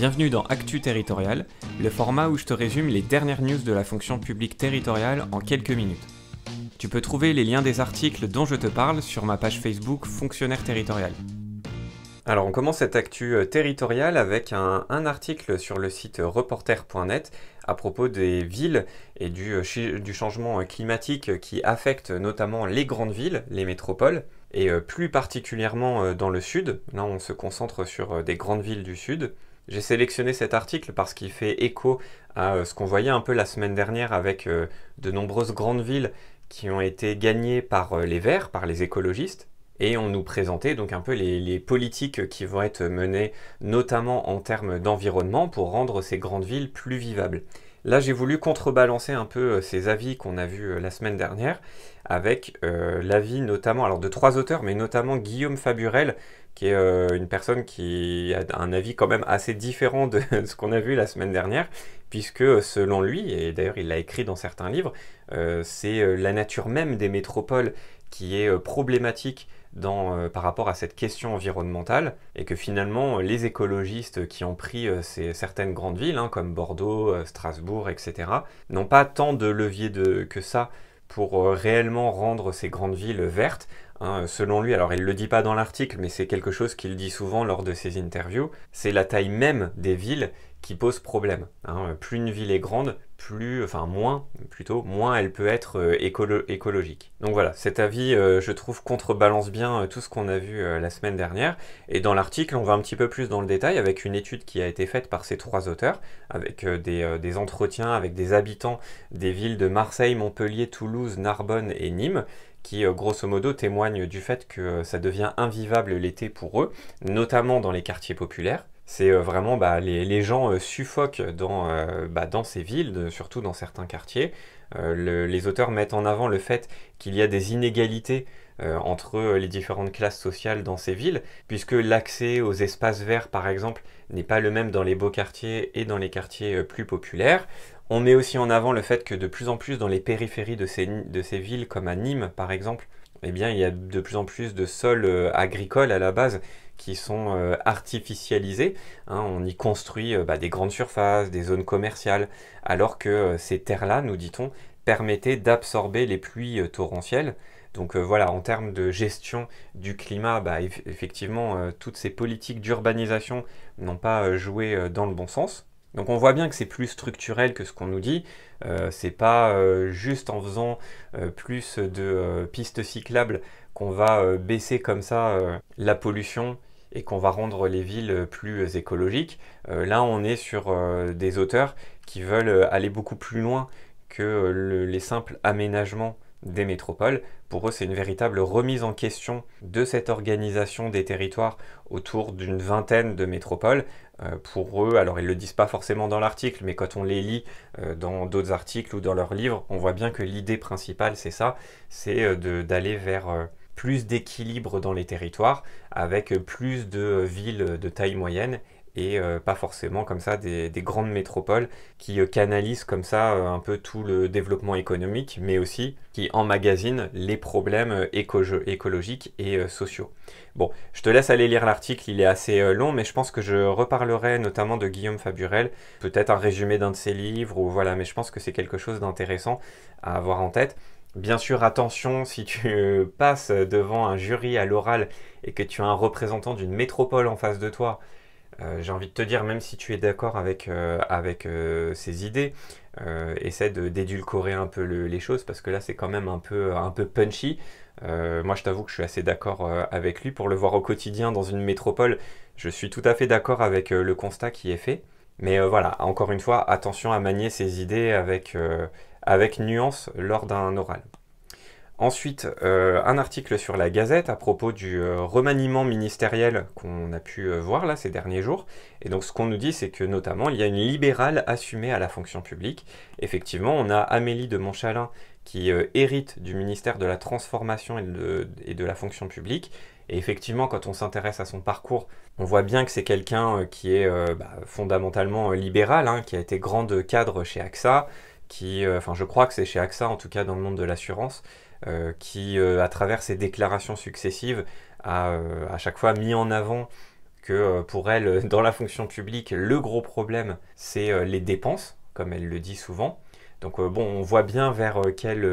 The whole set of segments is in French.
Bienvenue dans Actu Territorial, le format où je te résume les dernières news de la fonction publique territoriale en quelques minutes. Tu peux trouver les liens des articles dont je te parle sur ma page Facebook Fonctionnaire Territorial. Alors on commence cette actu euh, territoriale avec un, article sur le site euh, reporter.net à propos des villes et du euh, changement climatique qui affecte notamment les grandes villes, les métropoles et plus particulièrement dans le sud. Là on se concentre sur des grandes villes du sud. J'ai sélectionné cet article parce qu'il fait écho à euh, ce qu'on voyait un peu la semaine dernière avec euh, de nombreuses grandes villes qui ont été gagnées par euh, les Verts, par les écologistes. Et on nous présentait donc un peu les, les politiques qui vont être menées, notamment en termes d'environnement, pour rendre ces grandes villes plus vivables. Là, j'ai voulu contrebalancer un peu euh, ces avis qu'on a vus euh, la semaine dernière avec euh, l'avis notamment alors de trois auteurs, mais notamment Guillaume Faburel, qui est une personne qui a un avis quand même assez différent de ce qu'on a vu la semaine dernière, puisque selon lui, et d'ailleurs il l'a écrit dans certains livres, c'est la nature même des métropoles qui est problématique euh, par rapport à cette question environnementale et que finalement euh, les écologistes qui ont pris euh, ces, certaines grandes villes hein, comme Bordeaux, Strasbourg, etc. n'ont pas tant de levier que ça pour réellement rendre ces grandes villes vertes. Hein. selon lui, alors il ne le dit pas dans l'article, mais c'est quelque chose qu'il dit souvent lors de ses interviews, c'est la taille même des villes qui pose problème. Hein. Plus une ville est grande, plus, enfin moins plutôt, moins elle peut être euh, écologique. Donc voilà, cet avis, euh, je trouve, contrebalance bien euh, tout ce qu'on a vu la semaine dernière. Et dans l'article, on va un petit peu plus dans le détail avec une étude qui a été faite par ces trois auteurs, avec des, entretiens avec des habitants des villes de Marseille, Montpellier, Toulouse, Narbonne et Nîmes qui grosso modo témoignent du fait que ça devient invivable l'été pour eux, notamment dans les quartiers populaires, c'est euh, vraiment bah, les, gens euh, suffoquent euh, bah, dans, ces villes, surtout dans certains quartiers. les auteurs mettent en avant le fait qu'il y a des inégalités entre les différentes classes sociales dans ces villes, puisque l'accès aux espaces verts, par exemple, n'est pas le même dans les beaux quartiers et dans les quartiers plus populaires. On met aussi en avant le fait que de plus en plus dans les périphéries de ces, de ces villes, comme à Nîmes par exemple, eh bien, il y a de plus en plus de sols agricoles à la base qui sont euh, artificialisées. Hein. on y construit euh, bah, des grandes surfaces, des zones commerciales, alors que euh, ces terres-là, nous dit-on, permettaient d'absorber les pluies torrentielles. Donc voilà, en termes de gestion du climat, bah, effectivement, toutes ces politiques d'urbanisation n'ont pas joué dans le bon sens. Donc on voit bien que c'est plus structurel que ce qu'on nous dit. c'est pas juste en faisant plus de pistes cyclables qu'on va baisser comme ça la pollution et qu'on va rendre les villes plus euh, écologiques. Euh, là, on est sur euh, des auteurs qui veulent aller beaucoup plus loin que les simples aménagements des métropoles. Pour eux, c'est une véritable remise en question de cette organisation des territoires autour d'une vingtaine de métropoles. pour eux, alors ils ne le disent pas forcément dans l'article, mais quand on les lit dans d'autres articles ou dans leurs livres, on voit bien que l'idée principale, c'est ça, c'est d'aller vers plus d'équilibre dans les territoires, avec plus de villes de taille moyenne et euh, pas forcément comme ça des, grandes métropoles qui euh, canalisent comme ça euh, un peu tout le développement économique, mais aussi qui emmagasinent les problèmes écologiques et sociaux. Bon, je te laisse aller lire l'article, il est assez long, mais je pense que je reparlerai notamment de Guillaume Faburel, peut-être un résumé d'un de ses livres, ou voilà, mais je pense que c'est quelque chose d'intéressant à avoir en tête. Bien sûr, attention, si tu passes devant un jury à l'oral et que tu as un représentant d'une métropole en face de toi, euh, j'ai envie de te dire, même si tu es d'accord avec, euh, avec euh, ses idées, essaie de, d'édulcorer un peu les choses parce que là, c'est quand même un peu, un peu punchy. moi, je t'avoue que je suis assez d'accord avec lui. Pour le voir au quotidien dans une métropole, je suis tout à fait d'accord avec le constat qui est fait. Mais voilà, encore une fois, attention à manier ses idées avec avec nuance lors d'un oral. Ensuite, euh, un article sur la Gazette à propos du euh, remaniement ministériel qu'on a pu euh, voir là ces derniers jours. Et donc ce qu'on nous dit, c'est que notamment, il y a une libérale assumée à la fonction publique. Effectivement, on a Amélie de Montchalin qui hérite du ministère de la Transformation et de, la fonction publique. Et effectivement, quand on s'intéresse à son parcours, on voit bien que c'est quelqu'un qui est bah, fondamentalement libéral, hein, qui a été grande cadre chez AXA, qui, euh, enfin je crois que c'est chez AXA en tout cas dans le monde de l'assurance, euh, qui euh, à travers ses déclarations successives a à chaque fois mis en avant que pour elle, dans la fonction publique, le gros problème, c'est les dépenses, comme elle le dit souvent. Donc bon, on voit bien vers quels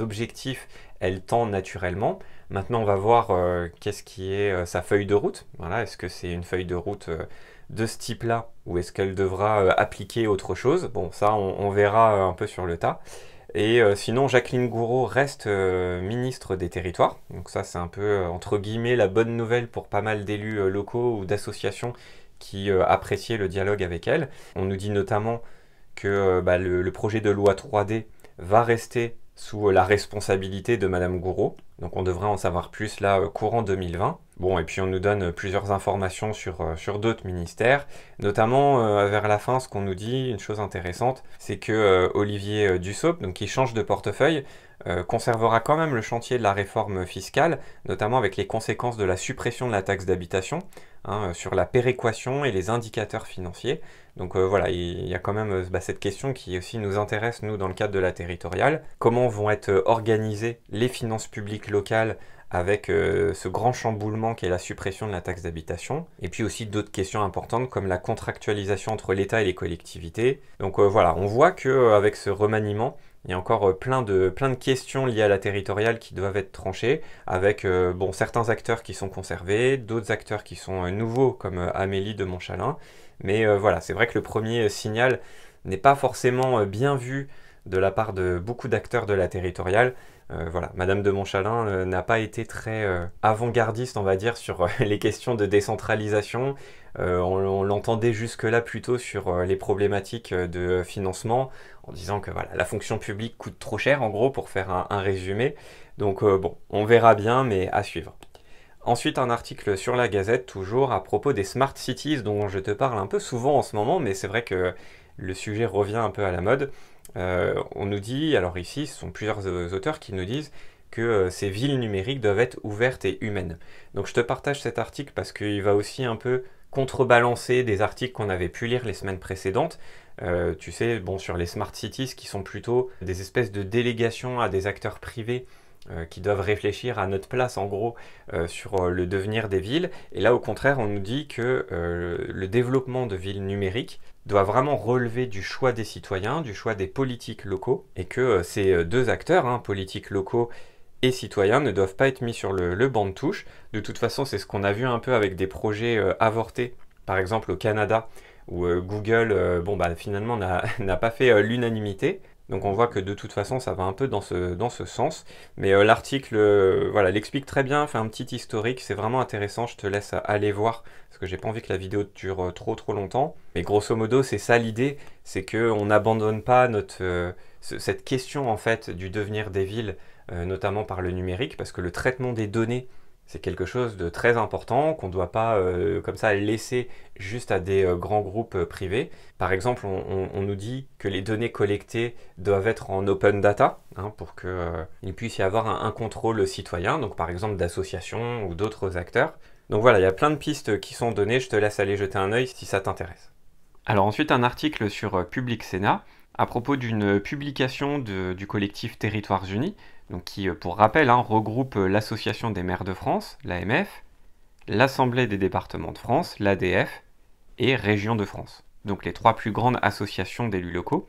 objectifs elle tend naturellement. Maintenant, on va voir euh, qu'est-ce qui est euh, sa feuille de route. Voilà, est-ce que c'est une feuille de route euh, de ce type-là ou est-ce qu'elle devra appliquer autre chose Bon, ça, on, verra un peu sur le tas. Et sinon, Jacqueline Gouraud reste ministre des Territoires. Donc ça, c'est un peu, entre guillemets, la bonne nouvelle pour pas mal d'élus locaux ou d'associations qui appréciaient le dialogue avec elle. On nous dit notamment que bah, le projet de loi 3D va rester sous euh, la responsabilité de Madame Gouraud. Donc on devrait en savoir plus là euh, courant 2020. Bon, et puis on nous donne euh, plusieurs informations sur, d'autres ministères, notamment vers la fin, ce qu'on nous dit, une chose intéressante, c'est que Olivier Dussopt, donc qui change de portefeuille, conservera quand même le chantier de la réforme fiscale, notamment avec les conséquences de la suppression de la taxe d'habitation. Hein, sur la péréquation et les indicateurs financiers. Donc euh, voilà, il y a quand même euh, bah, cette question qui aussi nous intéresse, nous, dans le cadre de la territoriale. Comment vont être euh, organisées les finances publiques locales avec ce grand chamboulement qui est la suppression de la taxe d'habitation, et puis aussi d'autres questions importantes comme la contractualisation entre l'État et les collectivités. Donc voilà, on voit qu'avec ce remaniement, il y a encore euh, plein de, plein de questions liées à la territoriale qui doivent être tranchées, avec euh, bon, certains acteurs qui sont conservés, d'autres acteurs qui sont euh, nouveaux, comme Amélie de Montchalin. Mais voilà, c'est vrai que le premier signal n'est pas forcément bien vu de la part de beaucoup d'acteurs de la territoriale. Euh, voilà, Madame de Montchalin euh, n'a pas été très euh, avant-gardiste, on va dire, sur les questions de décentralisation. on, l'entendait jusque-là plutôt sur les problématiques de financement, en disant que voilà, la fonction publique coûte trop cher, en gros, pour faire un résumé. Donc bon, on verra bien, mais à suivre. Ensuite, un article sur la Gazette, toujours à propos des smart cities, dont je te parle un peu souvent en ce moment, mais c'est vrai que le sujet revient un peu à la mode. Euh, on nous dit, alors ici, ce sont plusieurs euh, auteurs qui nous disent que euh, ces villes numériques doivent être ouvertes et humaines. Donc je te partage cet article parce qu'il va aussi un peu contrebalancer des articles qu'on avait pu lire les semaines précédentes. tu sais, bon, sur les smart cities qui sont plutôt des espèces de délégations à des acteurs privés qui doivent réfléchir à notre place en gros sur le devenir des villes. Et là, au contraire, on nous dit que le développement de villes numériques, doit vraiment relever du choix des citoyens, du choix des politiques locaux, et que euh, ces euh, deux acteurs, hein, politiques locaux et citoyens, ne doivent pas être mis sur le, banc de touche. De toute façon, c'est ce qu'on a vu un peu avec des projets euh, avortés, par exemple au Canada, où Google, bon, bah, finalement, n'a pas fait l'unanimité. Donc on voit que de toute façon ça va un peu dans ce, sens. Mais euh, l'article euh, voilà, l'explique très bien, fait un petit historique, c'est vraiment intéressant, je te laisse aller voir, parce que j'ai pas envie que la vidéo dure euh, trop trop longtemps. Mais grosso modo c'est ça l'idée, c'est qu'on n'abandonne pas cette question en fait du devenir des villes, notamment par le numérique, parce que le traitement des données c'est quelque chose de très important qu'on ne doit pas euh, comme ça laisser juste à des euh, grands groupes euh, privés. Par exemple, on, nous dit que les données collectées doivent être en open data hein, pour qu'il puisse y avoir un, un, contrôle citoyen, donc par exemple d'associations ou d'autres acteurs. Donc voilà, il y a plein de pistes qui sont données, je te laisse aller jeter un œil si ça t'intéresse. Alors ensuite, un article sur Public Sénat à propos d'une publication du collectif Territoires Unis, donc qui, euh, pour rappel, hein, regroupe euh, l'Association des maires de France, l'AMF, l'Assemblée des départements de France, l'ADF, et Régions de France, donc les trois plus grandes associations d'élus locaux.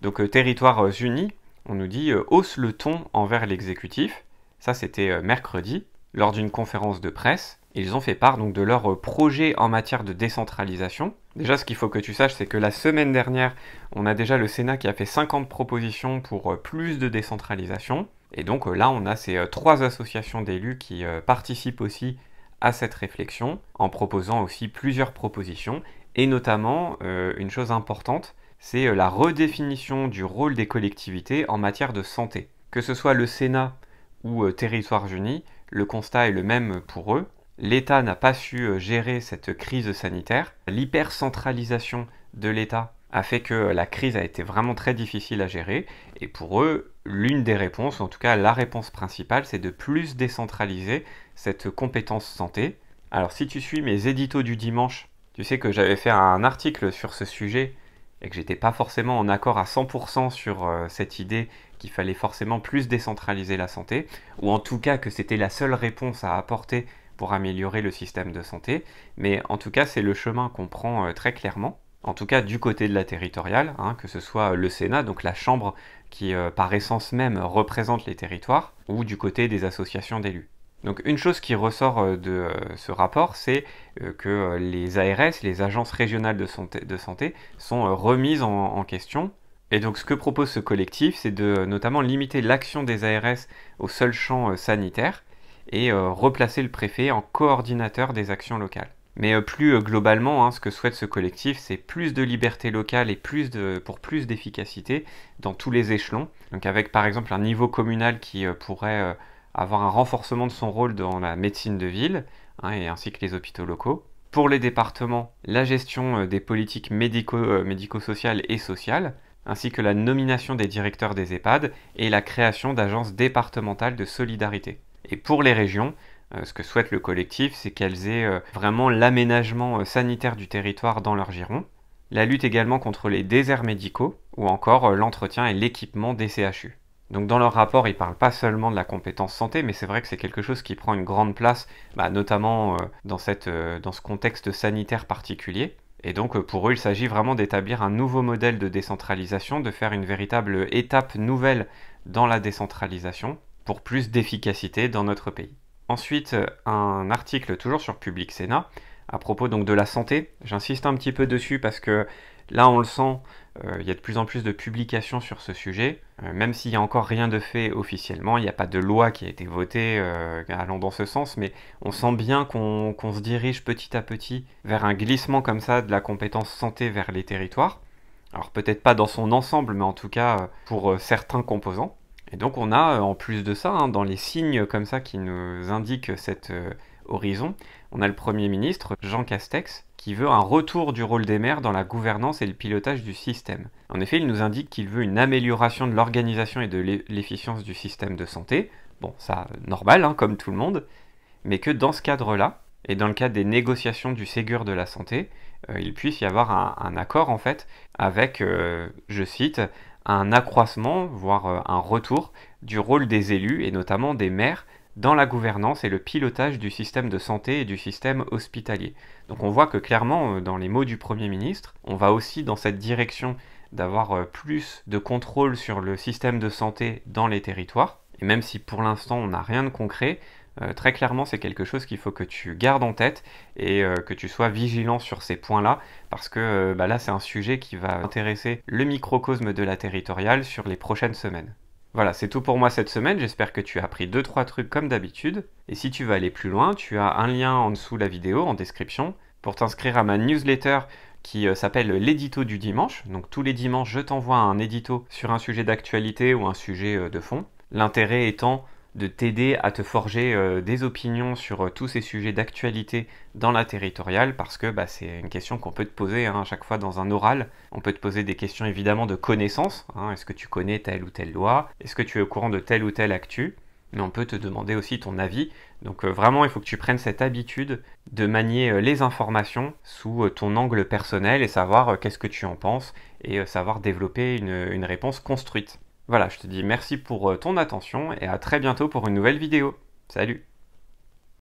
Donc euh, Territoires Unis, on nous dit, hausse le ton envers l'exécutif. Ça, c'était mercredi, lors d'une conférence de presse ils ont fait part donc de leur euh, projet en matière de décentralisation. Déjà, ce qu'il faut que tu saches, c'est que la semaine dernière, on a déjà le Sénat qui a fait 50 propositions pour euh, plus de décentralisation. Et donc euh, là, on a ces trois associations d'élus qui participent aussi à cette réflexion en proposant aussi plusieurs propositions. Et notamment, une chose importante, c'est la redéfinition du rôle des collectivités en matière de santé. Que ce soit le Sénat ou Territoires Unis, le constat est le même pour eux, l'État n'a pas su euh, gérer cette crise sanitaire. L'hypercentralisation de l'État a fait que euh, la crise a été vraiment très difficile à gérer. Et pour eux, l'une des réponses, en tout cas la réponse principale, c'est de plus décentraliser cette compétence santé. Alors si tu suis mes éditos du dimanche, tu sais que j'avais fait un article sur ce sujet et que j'étais pas forcément en accord à 100% sur euh, cette idée qu'il fallait forcément plus décentraliser la santé, ou en tout cas que c'était la seule réponse à apporter pour améliorer le système de santé, mais en tout cas c'est le chemin qu'on prend euh, très clairement, en tout cas du côté de la territoriale, hein, que ce soit euh, le Sénat, donc la Chambre qui euh, par essence même représente les territoires, ou du côté des associations d'élus. Donc une chose qui ressort de ce rapport, c'est que les ARS, les agences régionales de santé, sont remises en question et donc ce que propose ce collectif, c'est de notamment limiter l'action des ARS au seul champ sanitaire et euh, replacer le préfet en coordinateur des actions locales. Mais euh, plus euh, globalement, hein, ce que souhaite ce collectif, c'est plus de liberté locale et plus pour plus d'efficacité dans tous les échelons. Donc avec par exemple un niveau communal qui pourrait avoir un renforcement de son rôle dans la médecine de ville, hein, et ainsi que les hôpitaux locaux. Pour les départements, la gestion des politiques médico-sociales et sociales, ainsi que la nomination des directeurs des EHPAD et la création d'agences départementales de solidarité. Et pour les régions, euh, ce que souhaite le collectif, c'est qu'elles aient euh, vraiment l'aménagement euh, sanitaire du territoire dans leur giron, la lutte également contre les déserts médicaux, ou encore l'entretien et l'équipement des CHU. Donc dans leur rapport, ils parlent pas seulement de la compétence santé, mais c'est vrai que c'est quelque chose qui prend une grande place, bah, notamment dans ce contexte sanitaire particulier. Et donc pour eux, il s'agit vraiment d'établir un nouveau modèle de décentralisation, de faire une véritable étape nouvelle dans la décentralisation, pour plus d'efficacité dans notre pays. Ensuite, euh, un article toujours sur Public Sénat à propos donc de la santé. J'insiste un petit peu dessus parce que là, on le sent, euh, il y a de plus en plus de publications sur ce sujet. Euh, même s'il n'y a encore rien de fait officiellement, il n'y a pas de loi qui a été votée allant dans ce sens, mais on sent bien qu'on se dirige petit à petit vers un glissement comme ça de la compétence santé vers les territoires. Alors peut-être pas dans son ensemble, mais en tout cas pour certains composants. Et donc on a, euh, en plus de ça, hein, dans les signes comme ça qui nous indiquent cet euh, horizon, on a le Premier ministre, Jean Castex, qui veut un retour du rôle des maires dans la gouvernance et le pilotage du système. En effet, il nous indique qu'il veut une amélioration de l'organisation et de l'efficience du système de santé. Bon, ça, normal, hein, comme tout le monde. Mais que dans ce cadre-là, et dans le cadre des négociations du Ségur de la santé, euh, il puisse y avoir un, accord, en fait, avec, je cite, un accroissement, voire euh, un retour, du rôle des élus et notamment des maires dans la gouvernance et le pilotage du système de santé et du système hospitalier. Donc on voit que clairement, euh, dans les mots du Premier ministre, on va aussi dans cette direction d'avoir euh, plus de contrôle sur le système de santé dans les territoires. Et même si pour l'instant on n'a rien de concret, euh, très clairement, c'est quelque chose qu'il faut que tu gardes en tête et euh, que tu sois vigilant sur ces points-là, parce que euh, bah là, c'est un sujet qui va intéresser le microcosme de la territoriale sur les prochaines semaines. Voilà, c'est tout pour moi cette semaine, j'espère que tu as appris 2-3 trucs comme d'habitude, et si tu veux aller plus loin, tu as un lien en dessous de la vidéo, en description, pour t'inscrire à ma newsletter qui s'appelle l'édito du dimanche. Donc tous les dimanches, je t'envoie un édito sur un sujet d'actualité ou un sujet de fond. L'intérêt étant de t'aider à te forger euh, des opinions sur euh, tous ces sujets d'actualité dans la territoriale, parce que bah, c'est une question qu'on peut te poser hein, à chaque fois dans un oral. On peut te poser des questions évidemment de connaissance, hein. est-ce que tu connais telle ou telle loi, est-ce que tu es au courant de telle ou telle actu, mais on peut te demander aussi ton avis. Donc euh, vraiment, il faut que tu prennes cette habitude de manier les informations sous ton angle personnel et savoir qu'est-ce que tu en penses et savoir développer une réponse construite. Voilà, je te dis merci pour euh, ton attention et à très bientôt pour une nouvelle vidéo. Salut